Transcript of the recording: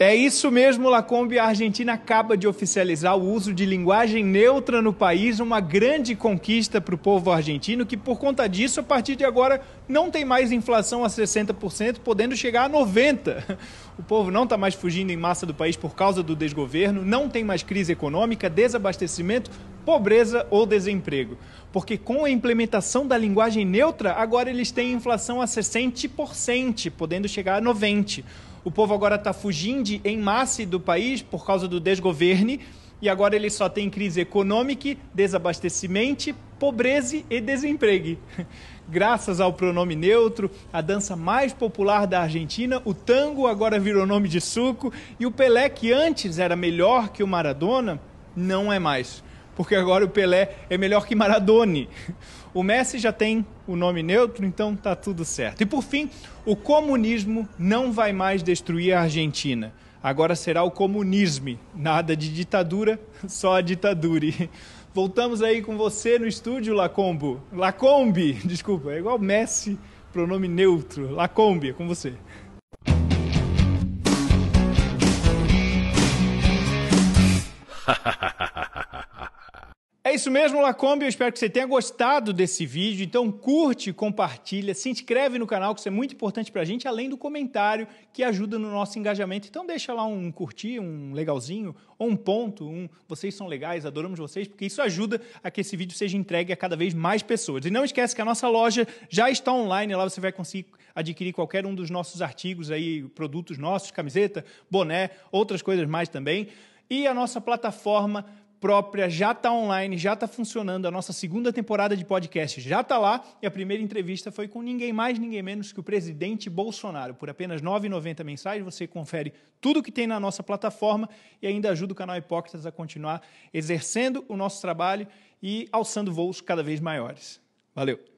É isso mesmo, Lacombe. A Argentina acaba de oficializar o uso de linguagem neutra no país, uma grande conquista para o povo argentino, que por conta disso, a partir de agora, não tem mais inflação a 60%, podendo chegar a 90%. O povo não está mais fugindo em massa do país por causa do desgoverno, não tem mais crise econômica, desabastecimento, pobreza ou desemprego. Porque com a implementação da linguagem neutra, agora eles têm inflação a 60%, podendo chegar a 90%. O povo agora está fugindo em massa do país por causa do desgoverne e agora ele só tem crise econômica, desabastecimento, pobreza e desemprego. Graças ao pronome neutro, a dança mais popular da Argentina, o tango agora virou nome de suco e o Pelé, que antes era melhor que o Maradona, não é mais porque agora o Pelé é melhor que Maradona. O Messi já tem o nome neutro, então tá tudo certo. E por fim, o comunismo não vai mais destruir a Argentina. Agora será o comunismo. Nada de ditadura, só a ditadura. Voltamos aí com você no estúdio, Lacombo. Lacombe, desculpa, é igual Messi, pronome neutro. Lacombe, é com você. isso mesmo, Lacombe. Eu espero que você tenha gostado desse vídeo. Então curte, compartilha, se inscreve no canal, que isso é muito importante para a gente, além do comentário que ajuda no nosso engajamento. Então deixa lá um curtir, um legalzinho, ou um ponto, um vocês são legais, adoramos vocês, porque isso ajuda a que esse vídeo seja entregue a cada vez mais pessoas. E não esquece que a nossa loja já está online, lá você vai conseguir adquirir qualquer um dos nossos artigos aí, produtos nossos, camiseta, boné, outras coisas mais também. E a nossa plataforma própria já está online, já está funcionando. A nossa segunda temporada de podcast já está lá e a primeira entrevista foi com ninguém mais, ninguém menos que o presidente Bolsonaro. Por apenas R$ 9,90 mensais, você confere tudo que tem na nossa plataforma e ainda ajuda o canal Hipócritas a continuar exercendo o nosso trabalho e alçando voos cada vez maiores. Valeu!